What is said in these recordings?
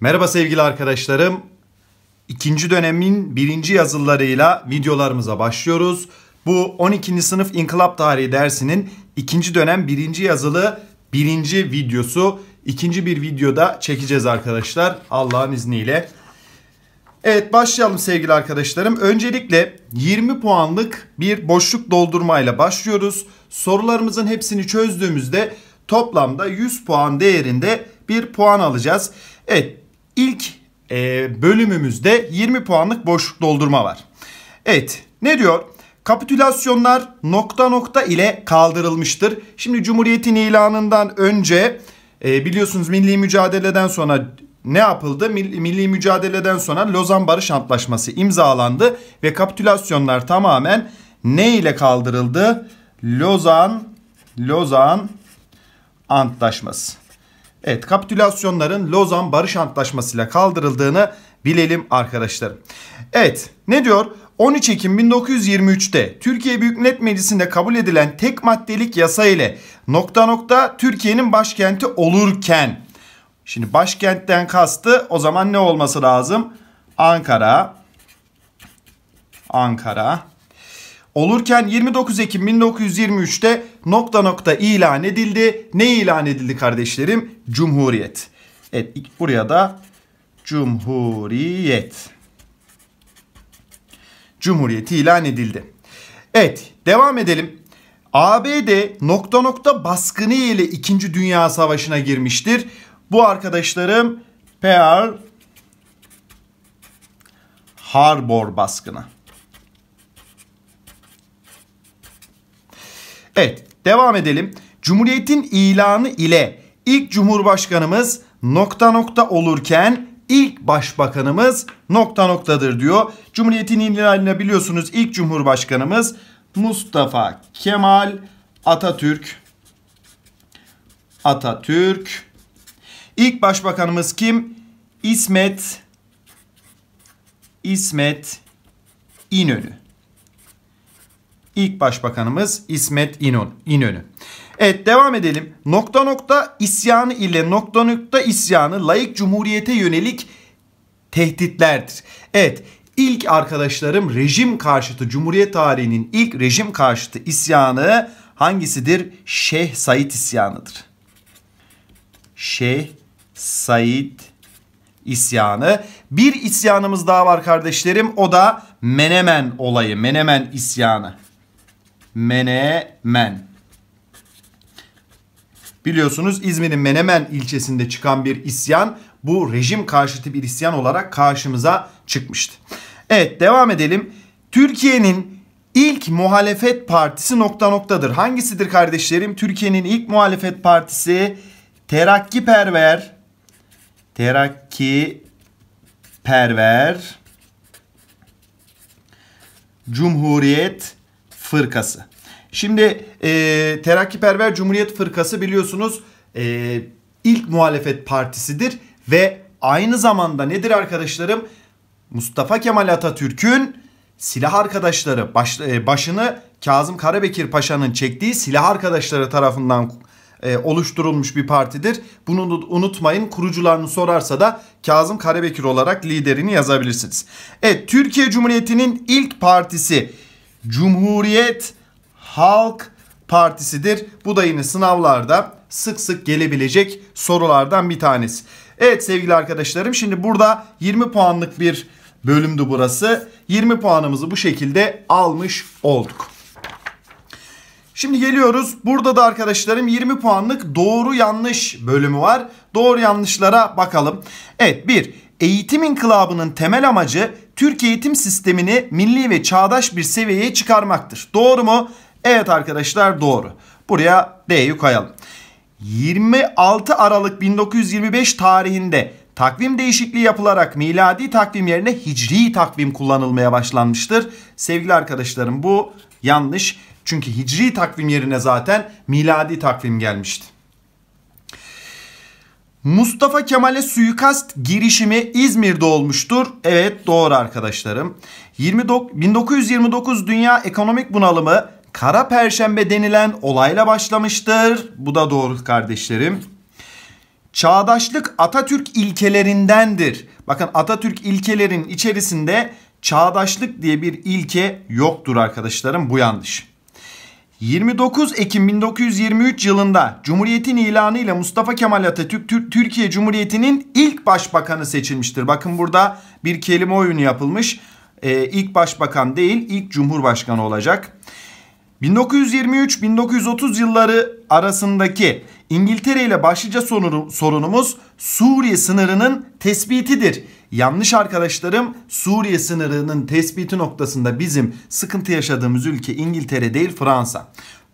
Merhaba sevgili arkadaşlarım. İkinci dönemin birinci yazılarıyla videolarımıza başlıyoruz. Bu 12. sınıf İnkılap Tarihi dersinin ikinci dönem birinci yazılı birinci videosu. İkinci bir videoda çekeceğiz arkadaşlar Allah'ın izniyle. Evet başlayalım sevgili arkadaşlarım. Öncelikle 20 puanlık bir boşluk doldurmayla başlıyoruz. Sorularımızın hepsini çözdüğümüzde toplamda 100 puan değerinde bir puan alacağız. Evet ilk e, bölümümüzde 20 puanlık boşluk doldurma var. Evet ne diyor? Kapitülasyonlar nokta nokta ile kaldırılmıştır. Şimdi Cumhuriyet'in ilanından önce e, biliyorsunuz milli mücadeleden sonra ne yapıldı? Milli, milli mücadeleden sonra Lozan Barış Antlaşması imzalandı ve kapitülasyonlar tamamen ne ile kaldırıldı? Lozan Lozan Antlaşması. Evet kapitülasyonların Lozan Barış Antlaşması'yla kaldırıldığını bilelim arkadaşlar. Evet ne diyor? 13 Ekim 1923'te Türkiye Büyük Millet Meclisi'nde kabul edilen tek maddelik yasa ile nokta nokta Türkiye'nin başkenti olurken şimdi başkentten kastı o zaman ne olması lazım? Ankara Ankara olurken 29 Ekim 1923'te nokta nokta ilan edildi. Ne ilan edildi kardeşlerim? Cumhuriyet. Evet buraya da Cumhuriyet. Cumhuriyet ilan edildi. Evet devam edelim. ABD nokta nokta baskını ile 2. Dünya Savaşı'na girmiştir. Bu arkadaşlarım Pearl Harbor baskını. Evet devam edelim. Cumhuriyetin ilanı ile ilk cumhurbaşkanımız nokta nokta olurken ilk başbakanımız nokta noktadır diyor. Cumhuriyetin ilanına biliyorsunuz ilk cumhurbaşkanımız Mustafa Kemal Atatürk. Atatürk. İlk başbakanımız kim? İsmet İsmet İnönü ilk başbakanımız İsmet İnönü. İnönü. Evet devam edelim. Nokta nokta isyanı ile nokta nokta isyanı layık cumhuriyete yönelik tehditlerdir. Evet ilk arkadaşlarım rejim karşıtı Cumhuriyet tarihinin ilk rejim karşıtı isyanı hangisidir? Şeyh Said isyanıdır. Şeyh Said isyanı. Bir isyanımız daha var kardeşlerim o da Menemen olayı, Menemen isyanı. Menemen. Biliyorsunuz İzmir'in Menemen ilçesinde çıkan bir isyan bu rejim karşıtı bir isyan olarak karşımıza çıkmıştı. Evet devam edelim. Türkiye'nin ilk muhalefet partisi nokta noktadır. Hangisidir kardeşlerim? Türkiye'nin ilk muhalefet partisi Terakkiperver Terakkiperver Cumhuriyet Fırkası. Şimdi e, Terakkiperver Cumhuriyet Fırkası biliyorsunuz e, ilk muhalefet partisidir ve aynı zamanda nedir arkadaşlarım? Mustafa Kemal Atatürk'ün silah arkadaşları baş, e, başını Kazım Karabekir Paşa'nın çektiği silah arkadaşları tarafından e, oluşturulmuş bir partidir. Bunu unutmayın kurucularını sorarsa da Kazım Karabekir olarak liderini yazabilirsiniz. Evet Türkiye Cumhuriyeti'nin ilk partisi Cumhuriyet Halk Partisi'dir. Bu da yine sınavlarda sık sık gelebilecek sorulardan bir tanesi. Evet sevgili arkadaşlarım şimdi burada 20 puanlık bir bölümdü burası. 20 puanımızı bu şekilde almış olduk. Şimdi geliyoruz. Burada da arkadaşlarım 20 puanlık doğru yanlış bölümü var. Doğru yanlışlara bakalım. Evet 1. Eğitim inkılabının temel amacı Türkiye eğitim sistemini milli ve çağdaş bir seviyeye çıkarmaktır. Doğru mu? Evet arkadaşlar doğru. Buraya D'yi koyalım. 26 Aralık 1925 tarihinde takvim değişikliği yapılarak miladi takvim yerine hicri takvim kullanılmaya başlanmıştır. Sevgili arkadaşlarım bu yanlış. Çünkü hicri takvim yerine zaten miladi takvim gelmişti. Mustafa Kemal'e suikast girişimi İzmir'de olmuştur. Evet doğru arkadaşlarım. 1929 Dünya Ekonomik Bunalımı Kara Perşembe denilen olayla başlamıştır. Bu da doğru kardeşlerim. Çağdaşlık Atatürk ilkelerindendir. Bakın Atatürk ilkelerin içerisinde çağdaşlık diye bir ilke yoktur arkadaşlarım. Bu yanlış. 29 Ekim 1923 yılında Cumhuriyet'in ilanı ile Mustafa Kemal Atatürk Türkiye Cumhuriyeti'nin ilk başbakanı seçilmiştir. Bakın burada bir kelime oyunu yapılmış. Ee, ilk başbakan değil ilk cumhurbaşkanı olacak. 1923-1930 yılları arasındaki İngiltere ile başlıca sorunumuz Suriye sınırının tespitidir. Yanlış arkadaşlarım Suriye sınırının tespiti noktasında bizim sıkıntı yaşadığımız ülke İngiltere değil Fransa.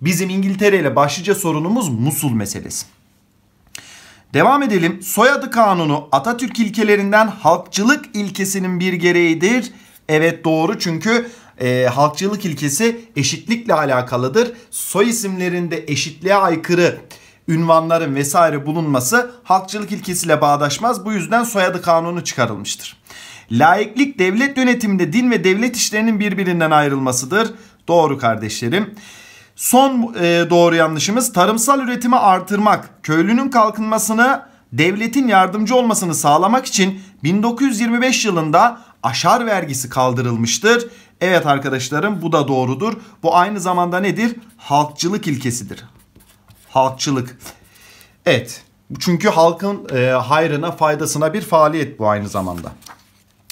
Bizim İngiltere ile başlıca sorunumuz Musul meselesi. Devam edelim. Soyadı kanunu Atatürk ilkelerinden halkçılık ilkesinin bir gereğidir. Evet doğru çünkü e, halkçılık ilkesi eşitlikle alakalıdır. Soy isimlerinde eşitliğe aykırı ünvanların vesaire bulunması halkçılık ilkesiyle bağdaşmaz. Bu yüzden soyadı kanunu çıkarılmıştır. Laiklik devlet yönetiminde din ve devlet işlerinin birbirinden ayrılmasıdır. Doğru kardeşlerim. Son e, doğru yanlışımız tarımsal üretimi artırmak, köylünün kalkınmasını devletin yardımcı olmasını sağlamak için 1925 yılında aşar vergisi kaldırılmıştır. Evet arkadaşlarım bu da doğrudur. Bu aynı zamanda nedir? Halkçılık ilkesidir halkçılık. Evet. Çünkü halkın e, hayrına, faydasına bir faaliyet bu aynı zamanda.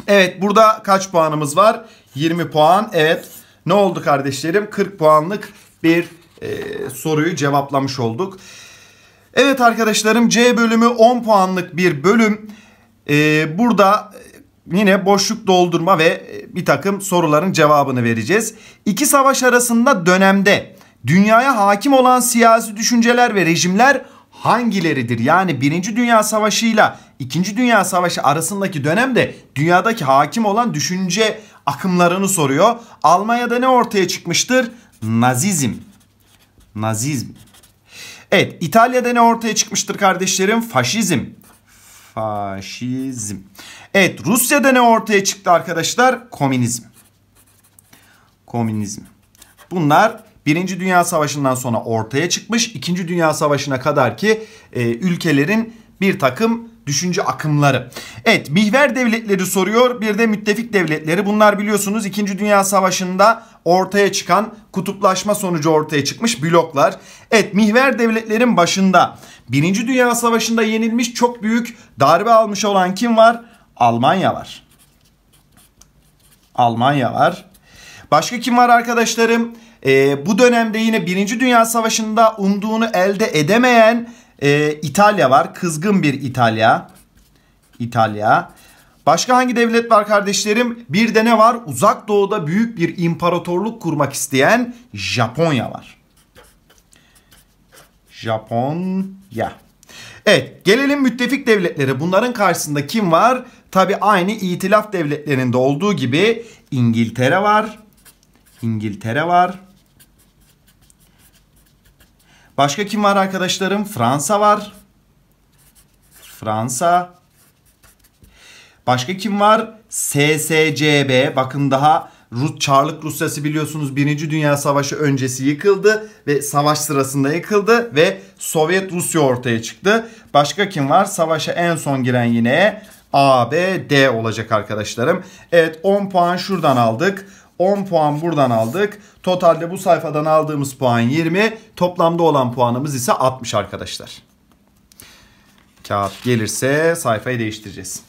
Evet, burada kaç puanımız var? 20 puan. Evet. Ne oldu kardeşlerim? 40 puanlık bir e, soruyu cevaplamış olduk. Evet arkadaşlarım C bölümü 10 puanlık bir bölüm. Ee, burada e, yine boşluk doldurma ve e, bir takım soruların cevabını vereceğiz. İki savaş arasında dönemde dünyaya hakim olan siyasi düşünceler ve rejimler hangileridir? Yani Birinci Dünya Savaşı ile İkinci Dünya Savaşı arasındaki dönemde dünyadaki hakim olan düşünce akımlarını soruyor. Almanya'da ne ortaya çıkmıştır? Nazizm. Nazizm. Evet İtalya'da ne ortaya çıkmıştır kardeşlerim? Faşizm. Faşizm. Evet Rusya'da ne ortaya çıktı arkadaşlar? Komünizm. Komünizm. Bunlar Birinci Dünya Savaşı'ndan sonra ortaya çıkmış. İkinci Dünya Savaşı'na kadar ki e, ülkelerin bir takım düşünce akımları. Evet mihver devletleri soruyor bir de müttefik devletleri. Bunlar biliyorsunuz 2. Dünya Savaşı'nda ortaya çıkan kutuplaşma sonucu ortaya çıkmış bloklar. Evet mihver devletlerin başında 1. Dünya Savaşı'nda yenilmiş çok büyük darbe almış olan kim var? Almanya var. Almanya var. Başka kim var arkadaşlarım? E, bu dönemde yine Birinci Dünya Savaşı'nda umduğunu elde edemeyen e, İtalya var. Kızgın bir İtalya. İtalya. Başka hangi devlet var kardeşlerim? Bir de ne var? Uzak doğuda büyük bir imparatorluk kurmak isteyen Japonya var. Japonya. Evet gelelim müttefik devletlere. Bunların karşısında kim var? Tabi aynı itilaf devletlerinde olduğu gibi İngiltere var. İngiltere var. Başka kim var arkadaşlarım? Fransa var. Fransa. Başka kim var? SSCB. Bakın daha Rus, Çarlık Rusyası biliyorsunuz 1. Dünya Savaşı öncesi yıkıldı ve savaş sırasında yıkıldı ve Sovyet Rusya ortaya çıktı. Başka kim var? Savaşa en son giren yine ABD olacak arkadaşlarım. Evet 10 puan şuradan aldık. 10 puan buradan aldık. Totalde bu sayfadan aldığımız puan 20. Toplamda olan puanımız ise 60 arkadaşlar. Kağıt gelirse sayfayı değiştireceğiz.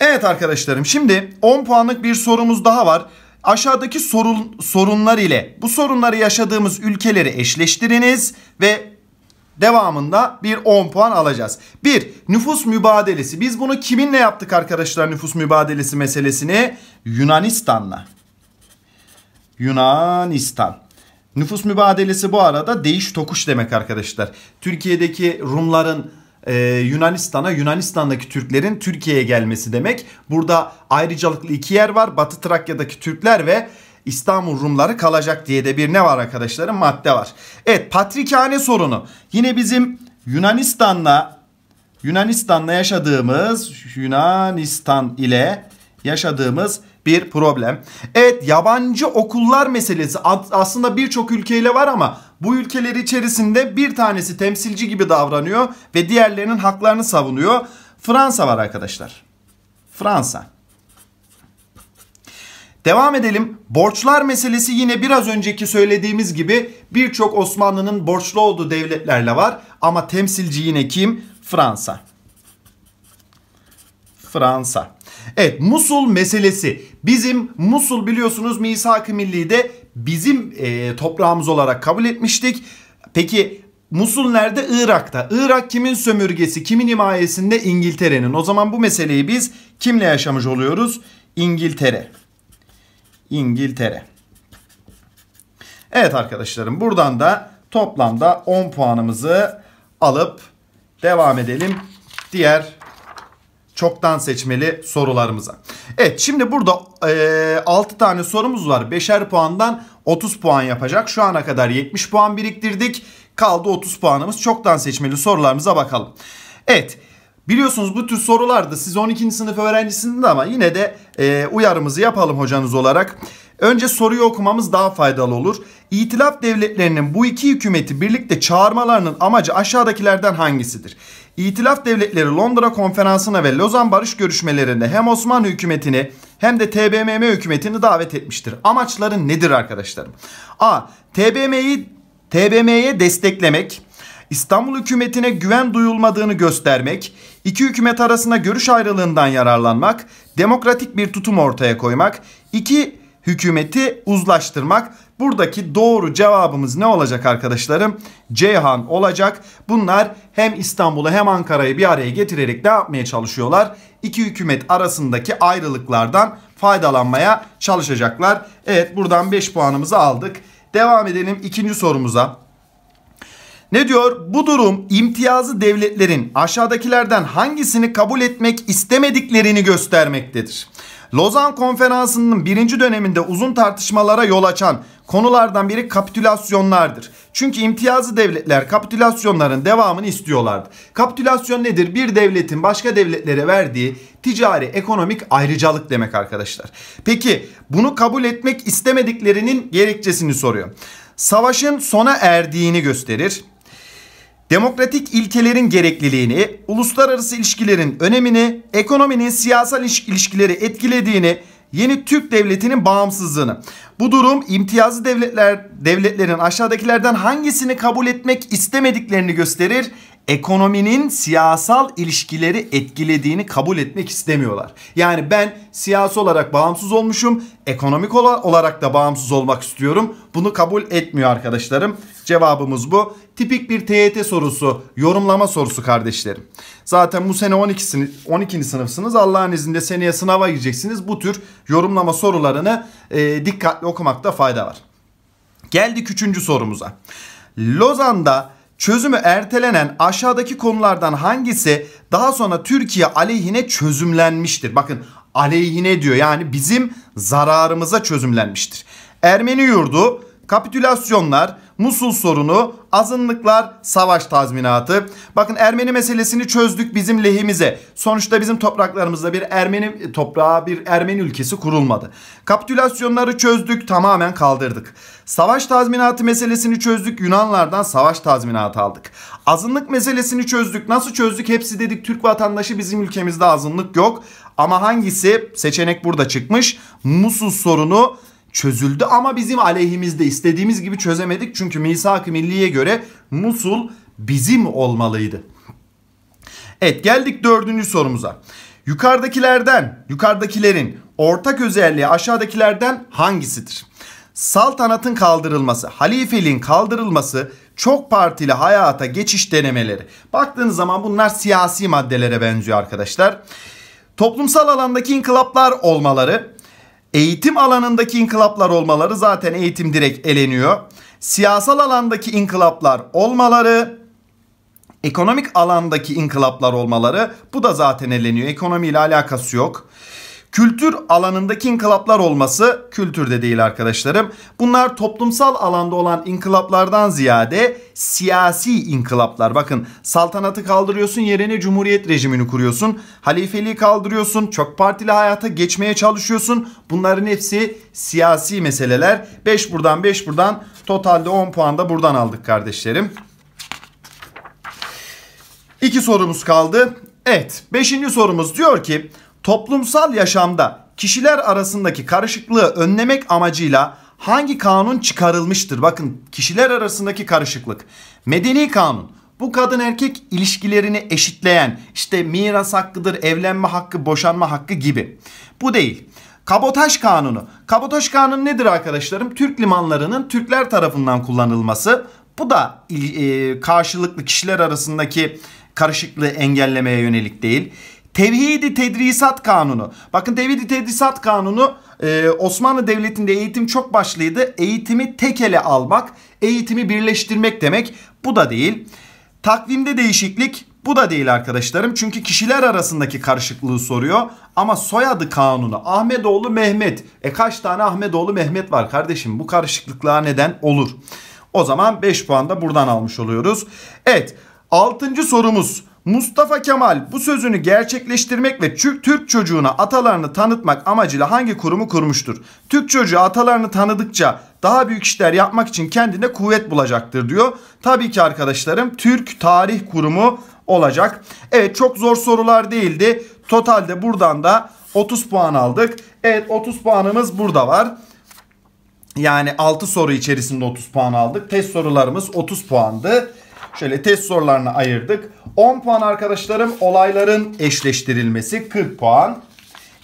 Evet arkadaşlarım şimdi 10 puanlık bir sorumuz daha var. Aşağıdaki sorun, sorunlar ile bu sorunları yaşadığımız ülkeleri eşleştiriniz ve Devamında bir 10 puan alacağız. 1. Nüfus mübadelesi. Biz bunu kiminle yaptık arkadaşlar nüfus mübadelesi meselesini? Yunanistan'la. Yunanistan. Nüfus mübadelesi bu arada değiş tokuş demek arkadaşlar. Türkiye'deki Rumların e, Yunanistan'a Yunanistan'daki Türklerin Türkiye'ye gelmesi demek. Burada ayrıcalıklı iki yer var. Batı Trakya'daki Türkler ve İstanbul Rumları kalacak diye de bir ne var arkadaşlarım madde var. Evet patrikhane sorunu yine bizim Yunanistan'la Yunanistan'la yaşadığımız Yunanistan ile yaşadığımız bir problem. Evet yabancı okullar meselesi aslında birçok ülkeyle var ama bu ülkeler içerisinde bir tanesi temsilci gibi davranıyor ve diğerlerinin haklarını savunuyor. Fransa var arkadaşlar. Fransa. Devam edelim. Borçlar meselesi yine biraz önceki söylediğimiz gibi birçok Osmanlı'nın borçlu olduğu devletlerle var. Ama temsilci yine kim? Fransa. Fransa. Evet Musul meselesi. Bizim Musul biliyorsunuz Misak-ı de bizim e, toprağımız olarak kabul etmiştik. Peki Musul nerede? Irak'ta. Irak kimin sömürgesi, kimin himayesinde? İngiltere'nin. O zaman bu meseleyi biz kimle yaşamış oluyoruz? İngiltere. İngiltere. Evet arkadaşlarım buradan da toplamda 10 puanımızı alıp devam edelim. Diğer çoktan seçmeli sorularımıza. Evet şimdi burada e, 6 tane sorumuz var. 5'er puandan 30 puan yapacak. Şu ana kadar 70 puan biriktirdik. Kaldı 30 puanımız. Çoktan seçmeli sorularımıza bakalım. Evet Biliyorsunuz bu tür sorulardı. siz 12. sınıf öğrencisinde ama yine de e, uyarımızı yapalım hocanız olarak. Önce soruyu okumamız daha faydalı olur. İtilaf devletlerinin bu iki hükümeti birlikte çağırmalarının amacı aşağıdakilerden hangisidir? İtilaf devletleri Londra konferansına ve Lozan barış görüşmelerinde hem Osmanlı hükümetini hem de TBMM hükümetini davet etmiştir. Amaçları nedir arkadaşlarım? A. TBMM'yi TBMM'ye desteklemek, İstanbul hükümetine güven duyulmadığını göstermek, İki hükümet arasında görüş ayrılığından yararlanmak, demokratik bir tutum ortaya koymak, iki hükümeti uzlaştırmak. Buradaki doğru cevabımız ne olacak arkadaşlarım? Ceyhan olacak. Bunlar hem İstanbul'u hem Ankara'yı bir araya getirerek ne yapmaya çalışıyorlar? İki hükümet arasındaki ayrılıklardan faydalanmaya çalışacaklar. Evet buradan 5 puanımızı aldık. Devam edelim ikinci sorumuza. Ne diyor? Bu durum imtiyazı devletlerin aşağıdakilerden hangisini kabul etmek istemediklerini göstermektedir. Lozan Konferansı'nın birinci döneminde uzun tartışmalara yol açan konulardan biri kapitülasyonlardır. Çünkü imtiyazı devletler kapitülasyonların devamını istiyorlardı. Kapitülasyon nedir? Bir devletin başka devletlere verdiği ticari ekonomik ayrıcalık demek arkadaşlar. Peki bunu kabul etmek istemediklerinin gerekçesini soruyor. Savaşın sona erdiğini gösterir demokratik ilkelerin gerekliliğini, uluslararası ilişkilerin önemini, ekonominin siyasal ilişkileri etkilediğini, yeni Türk devletinin bağımsızlığını. Bu durum imtiyazlı devletler devletlerin aşağıdakilerden hangisini kabul etmek istemediklerini gösterir. Ekonominin siyasal ilişkileri etkilediğini kabul etmek istemiyorlar. Yani ben Siyasi olarak bağımsız olmuşum. Ekonomik olarak da bağımsız olmak istiyorum. Bunu kabul etmiyor arkadaşlarım. Cevabımız bu. Tipik bir TYT sorusu, yorumlama sorusu kardeşlerim. Zaten bu sene 12. 12. sınıfsınız. Allah'ın izniyle seneye sınava gireceksiniz. Bu tür yorumlama sorularını e, dikkatli okumakta fayda var. Geldik 3. sorumuza. Lozan'da çözümü ertelenen aşağıdaki konulardan hangisi daha sonra Türkiye aleyhine çözümlenmiştir? Bakın aleyhine diyor. Yani bizim zararımıza çözümlenmiştir. Ermeni yurdu, kapitülasyonlar, Musul sorunu, Azınlıklar savaş tazminatı. Bakın Ermeni meselesini çözdük bizim lehimize. Sonuçta bizim topraklarımızda bir Ermeni e, toprağı, bir Ermeni ülkesi kurulmadı. Kapitülasyonları çözdük tamamen kaldırdık. Savaş tazminatı meselesini çözdük Yunanlardan savaş tazminatı aldık. Azınlık meselesini çözdük nasıl çözdük hepsi dedik Türk vatandaşı bizim ülkemizde azınlık yok. Ama hangisi seçenek burada çıkmış Musul sorunu çözüldü ama bizim aleyhimizde istediğimiz gibi çözemedik. Çünkü misak-ı milliye göre Musul bizim olmalıydı. Evet geldik dördüncü sorumuza. Yukarıdakilerden, yukarıdakilerin ortak özelliği aşağıdakilerden hangisidir? Saltanatın kaldırılması, halifeliğin kaldırılması, çok partili hayata geçiş denemeleri. Baktığınız zaman bunlar siyasi maddelere benziyor arkadaşlar. Toplumsal alandaki inkılaplar olmaları, Eğitim alanındaki inkılaplar olmaları zaten eğitim direkt eleniyor. Siyasal alandaki inkılaplar olmaları, ekonomik alandaki inkılaplar olmaları bu da zaten eleniyor. Ekonomiyle alakası yok. Kültür alanındaki inkılaplar olması kültürde değil arkadaşlarım. Bunlar toplumsal alanda olan inkılaplardan ziyade siyasi inkılaplar. Bakın saltanatı kaldırıyorsun yerine cumhuriyet rejimini kuruyorsun. Halifeliği kaldırıyorsun. Çok partili hayata geçmeye çalışıyorsun. Bunların hepsi siyasi meseleler. 5 buradan 5 buradan totalde 10 puan da buradan aldık kardeşlerim. İki sorumuz kaldı. Evet. Beşinci sorumuz diyor ki toplumsal yaşamda kişiler arasındaki karışıklığı önlemek amacıyla hangi kanun çıkarılmıştır? Bakın kişiler arasındaki karışıklık. Medeni kanun. Bu kadın erkek ilişkilerini eşitleyen işte miras hakkıdır, evlenme hakkı, boşanma hakkı gibi. Bu değil. Kabotaj kanunu. Kabotaj kanunu nedir arkadaşlarım? Türk limanlarının Türkler tarafından kullanılması. Bu da e, karşılıklı kişiler arasındaki karışıklığı engellemeye yönelik değil. Tevhidi Tedrisat Kanunu. Bakın Tevhidi Tedrisat Kanunu e, Osmanlı Devleti'nde eğitim çok başlıydı. Eğitimi tek ele almak, eğitimi birleştirmek demek. Bu da değil. Takvimde değişiklik bu da değil arkadaşlarım. Çünkü kişiler arasındaki karışıklığı soruyor. Ama soyadı kanunu Ahmetoğlu Mehmet. E kaç tane Ahmetoğlu Mehmet var kardeşim? Bu karışıklıklığa neden olur? O zaman 5 puan da buradan almış oluyoruz. Evet 6. sorumuz. Mustafa Kemal bu sözünü gerçekleştirmek ve Türk çocuğuna atalarını tanıtmak amacıyla hangi kurumu kurmuştur? Türk çocuğu atalarını tanıdıkça daha büyük işler yapmak için kendine kuvvet bulacaktır diyor. Tabii ki arkadaşlarım Türk Tarih Kurumu olacak. Evet çok zor sorular değildi. Totalde buradan da 30 puan aldık. Evet 30 puanımız burada var. Yani 6 soru içerisinde 30 puan aldık. Test sorularımız 30 puandı. Şöyle test sorularını ayırdık. 10 puan arkadaşlarım olayların eşleştirilmesi 40 puan.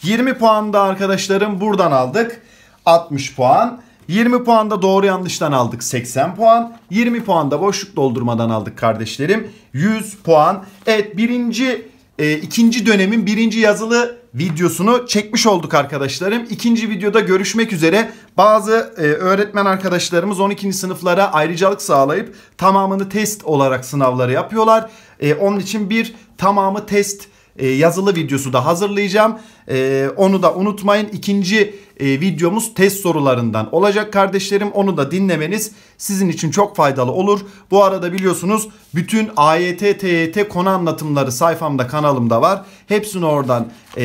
20 puan da arkadaşlarım buradan aldık 60 puan. 20 puan da doğru yanlıştan aldık 80 puan. 20 puan da boşluk doldurmadan aldık kardeşlerim 100 puan. Evet birinci e, ikinci dönemin birinci yazılı videosunu çekmiş olduk arkadaşlarım. İkinci videoda görüşmek üzere. Bazı e, öğretmen arkadaşlarımız 12. sınıflara ayrıcalık sağlayıp tamamını test olarak sınavları yapıyorlar. E, onun için bir tamamı test e, yazılı videosu da hazırlayacağım. E, onu da unutmayın. İkinci e, videomuz test sorularından olacak kardeşlerim. Onu da dinlemeniz sizin için çok faydalı olur. Bu arada biliyorsunuz bütün AYT, TYT konu anlatımları sayfamda kanalımda var. Hepsini oradan e,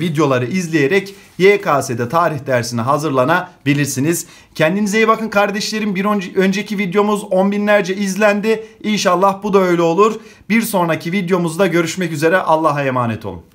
videoları izleyerek YKS'de tarih dersine hazırlanabilirsiniz. Kendinize iyi bakın kardeşlerim. Bir önceki videomuz on binlerce izlendi. İnşallah bu da öyle olur. Bir sonraki videomuzda görüşmek üzere. Allah'a emanet olun.